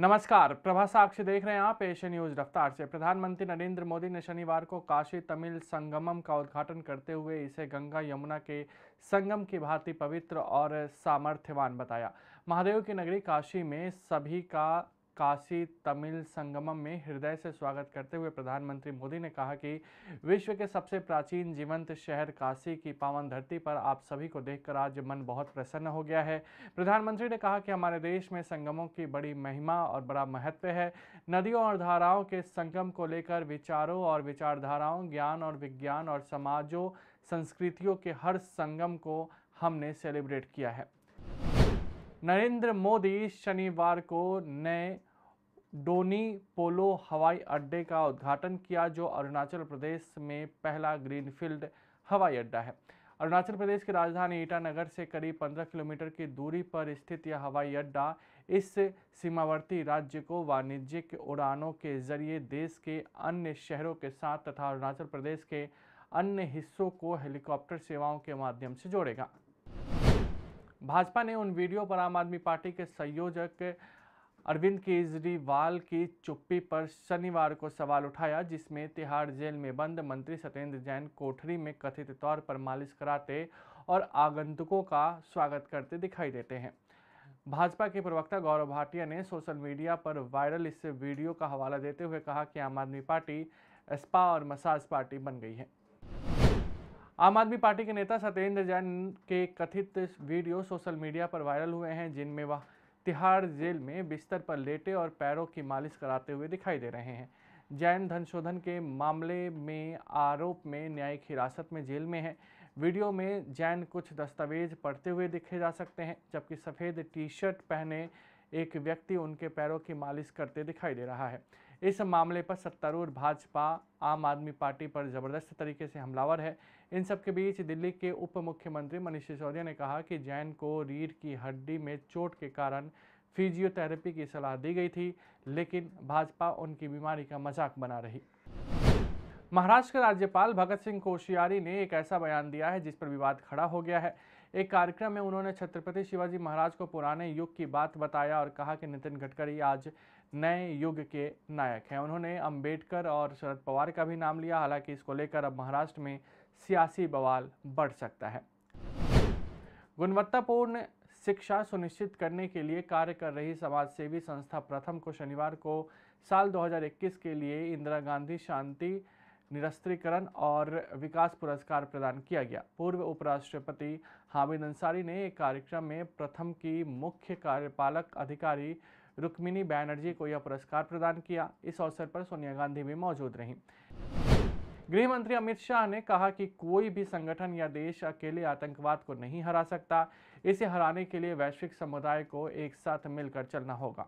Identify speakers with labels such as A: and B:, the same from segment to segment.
A: नमस्कार प्रभा साक्ष देख रहे हैं आप एशिया न्यूज रफ्तार से प्रधानमंत्री नरेंद्र मोदी ने शनिवार को काशी तमिल संगमम का उद्घाटन करते हुए इसे गंगा यमुना के संगम की भांति पवित्र और सामर्थ्यवान बताया महादेव की नगरी काशी में सभी का काशी तमिल संगमम में हृदय से स्वागत करते हुए प्रधानमंत्री मोदी ने कहा कि विश्व के सबसे प्राचीन जीवंत शहर काशी की पावन धरती पर आप सभी को देखकर आज मन बहुत प्रसन्न हो गया है प्रधानमंत्री ने कहा कि हमारे देश में संगमों की बड़ी महिमा और बड़ा महत्व है नदियों और धाराओं के संगम को लेकर विचारों और विचारधाराओं ज्ञान और विज्ञान और समाजों संस्कृतियों के हर संगम को हमने सेलिब्रेट किया है नरेंद्र मोदी शनिवार को नए डोनी पोलो हवाई अड्डे का उद्घाटन किया जो अरुणाचल प्रदेश में पहला ग्रीनफील्ड हवाई अड्डा है अरुणाचल प्रदेश की राजधानी ईटानगर से करीब 15 किलोमीटर की दूरी पर स्थित यह हवाई अड्डा इस सीमावर्ती राज्य को वाणिज्यिक उड़ानों के जरिए देश के अन्य शहरों के साथ तथा अरुणाचल प्रदेश के अन्य हिस्सों को हेलीकॉप्टर सेवाओं के माध्यम से जोड़ेगा भाजपा ने उन वीडियो पर आम आदमी पार्टी के संयोजक अरविंद केजरीवाल की चुप्पी पर शनिवार को सवाल उठाया जिसमें तिहाड़ जेल में बंद मंत्री सत्येंद्र जैन कोठरी में कथित तौर पर मालिश कराते और आगंतुकों का स्वागत करते दिखाई देते हैं भाजपा के प्रवक्ता गौरव भाटिया ने सोशल मीडिया पर वायरल इस वीडियो का हवाला देते हुए कहा कि आम आदमी पार्टी स्पा और मसाज पार्टी बन गई है आम आदमी पार्टी के नेता सत्येंद्र जैन के कथित वीडियो सोशल मीडिया पर वायरल हुए हैं जिनमें वह वा तिहाड़ जेल में बिस्तर पर लेटे और पैरों की मालिश कराते हुए दिखाई दे रहे हैं जैन धन शोधन के मामले में आरोप में न्यायिक हिरासत में जेल में है वीडियो में जैन कुछ दस्तावेज पढ़ते हुए दिखे जा सकते हैं जबकि सफ़ेद टी शर्ट पहने एक व्यक्ति उनके पैरों की मालिश करते दिखाई दे रहा है इस मामले पर सत्तारूढ़ भाजपा आम आदमी पार्टी पर जबरदस्त तरीके से हमलावर है इन सब के बीच दिल्ली के उप मुख्यमंत्री मनीष सिसोदिया ने कहा कि जैन को रीढ़ की हड्डी में चोट के कारण फिजियोथेरेपी की सलाह दी गई थी लेकिन भाजपा उनकी बीमारी का मजाक बना रही महाराष्ट्र के राज्यपाल भगत सिंह कोशियारी ने एक ऐसा बयान दिया है जिस पर विवाद खड़ा हो गया है एक कार्यक्रम में उन्होंने छत्रपति शिवाजी महाराज को पुराने युग की बात बताया और कहा कि नितिन गडकरी आज नए युग के नायक हैं उन्होंने अंबेडकर और शरद पवार का भी नाम लिया हालांकि इसको लेकर अब महाराष्ट्र में सियासी बवाल बढ़ सकता है गुणवत्तापूर्ण शिक्षा सुनिश्चित करने के लिए कार्य कर रही सेवी संस्था प्रथम को शनिवार को साल 2021 के लिए इंदिरा गांधी शांति निरस्त्रीकरण और विकास पुरस्कार प्रदान किया गया पूर्व उपराष्ट्रपति हामिद अंसारी ने एक कार्यक्रम में प्रथम की मुख्य कार्यपालक अधिकारी रुक्मिनी बैनर्जी को यह पुरस्कार प्रदान किया इस अवसर पर सोनिया गांधी भी मौजूद रहीं गृह मंत्री अमित शाह ने कहा कि कोई भी संगठन या देश अकेले आतंकवाद को नहीं हरा सकता इसे हराने के लिए वैश्विक समुदाय को एक साथ मिलकर चलना होगा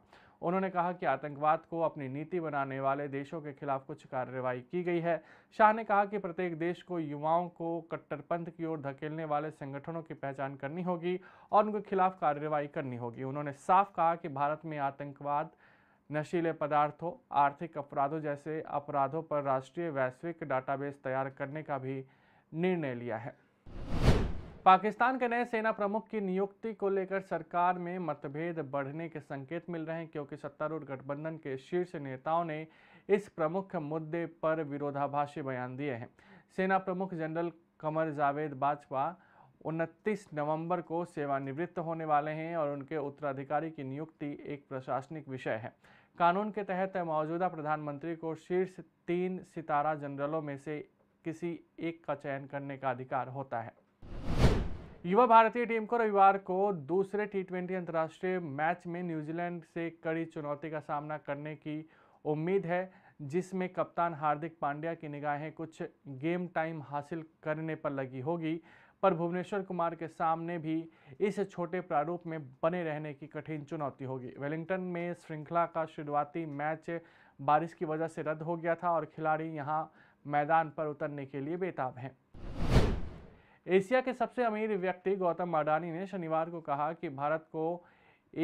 A: उन्होंने कहा कि आतंकवाद को अपनी नीति बनाने वाले देशों के खिलाफ कुछ कार्रवाई की गई है शाह ने कहा कि प्रत्येक देश को युवाओं को कट्टरपंथ की ओर धकेलने वाले संगठनों की पहचान करनी होगी और उनके खिलाफ कार्रवाई करनी होगी उन्होंने साफ कहा कि भारत में आतंकवाद नशीले पदार्थों आर्थिक अपराधों जैसे अपराधों पर राष्ट्रीय वैश्विक डाटाबेस तैयार करने का भी निर्णय लिया है पाकिस्तान के नए सेना प्रमुख की नियुक्ति को लेकर सरकार में मतभेद बढ़ने के संकेत मिल रहे हैं क्योंकि सत्तारूढ़ गठबंधन के शीर्ष नेताओं ने इस प्रमुख मुद्दे पर विरोधाभासी बयान दिए हैं सेना प्रमुख जनरल कमर जावेद बाजवा 29 नवंबर को सेवानिवृत्त होने वाले हैं और उनके उत्तराधिकारी की नियुक्ति एक प्रशासनिक विषय है कानून के तहत मौजूदा प्रधानमंत्री को शीर्ष तीन सितारा जनरलों में से किसी एक का चयन करने का अधिकार होता है युवा भारतीय टीम को रविवार को दूसरे टी ट्वेंटी अंतर्राष्ट्रीय मैच में न्यूजीलैंड से कड़ी चुनौती का सामना करने की उम्मीद है जिसमें कप्तान हार्दिक पांड्या की निगाहें कुछ गेम टाइम हासिल करने पर लगी होगी पर भुवनेश्वर कुमार के सामने भी इस छोटे प्रारूप में बने रहने की कठिन चुनौती होगी वेलिंगटन में श्रृंखला का शुरुआती मैच बारिश की वजह से रद्द हो गया था और खिलाड़ी यहाँ मैदान पर उतरने के लिए बेताब हैं एशिया के सबसे अमीर व्यक्ति गौतम अडानी ने शनिवार को कहा कि भारत को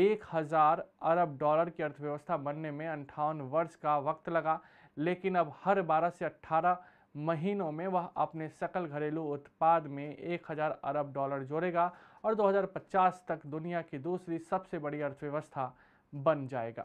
A: एक हज़ार अरब डॉलर की अर्थव्यवस्था बनने में अंठावन वर्ष का वक्त लगा लेकिन अब हर 12 से 18 महीनों में वह अपने सकल घरेलू उत्पाद में 1000 अरब डॉलर जोड़ेगा और 2050 तक दुनिया की दूसरी सबसे बड़ी अर्थव्यवस्था बन जाएगा